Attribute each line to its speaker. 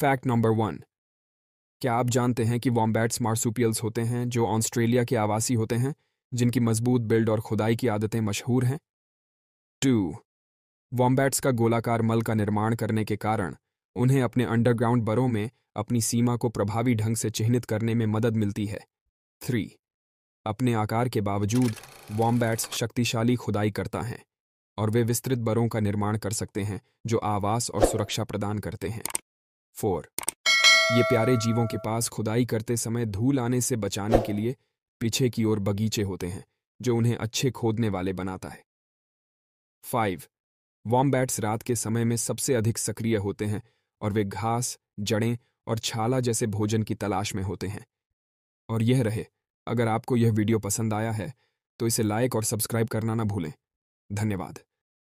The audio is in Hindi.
Speaker 1: फैक्ट नंबर वन क्या आप जानते हैं कि वॉम्बैट्स मार्सुपियल्स होते हैं जो ऑस्ट्रेलिया के आवासी होते हैं जिनकी मजबूत बिल्ड और खुदाई की आदतें मशहूर हैं टू वॉम्बैट्स का गोलाकार मल का निर्माण करने के कारण उन्हें अपने अंडरग्राउंड बरों में अपनी सीमा को प्रभावी ढंग से चिन्हित करने में मदद मिलती है थ्री अपने आकार के बावजूद वॉम्बैट्स शक्तिशाली खुदाई करता है और वे विस्तृत बरों का निर्माण कर सकते हैं जो आवास और सुरक्षा प्रदान करते हैं फोर ये प्यारे जीवों के पास खुदाई करते समय धूल आने से बचाने के लिए पीछे की ओर बगीचे होते हैं जो उन्हें अच्छे खोदने वाले बनाता है फाइव वॉम्बैट्स रात के समय में सबसे अधिक सक्रिय होते हैं और वे घास जड़ें और छाला जैसे भोजन की तलाश में होते हैं और यह रहे अगर आपको यह वीडियो पसंद आया है तो इसे लाइक और सब्सक्राइब करना ना भूलें धन्यवाद